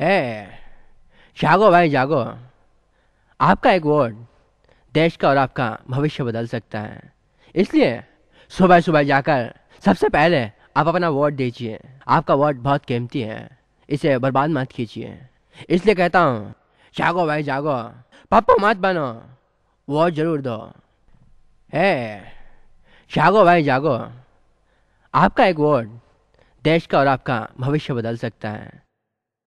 है जागो भाई जागो आपका एक वोट देश का और आपका भविष्य बदल सकता है इसलिए सुबह सुबह जाकर सबसे पहले आप अपना वोट दीजिए आपका वोट बहुत कीमती है इसे बर्बाद मत कीजिए इसलिए कहता हूँ जागो भाई जागो पापा मत बनो वोट जरूर दो है जागो भाई जागो आपका एक वोट देश का और आपका भविष्य बदल सकता है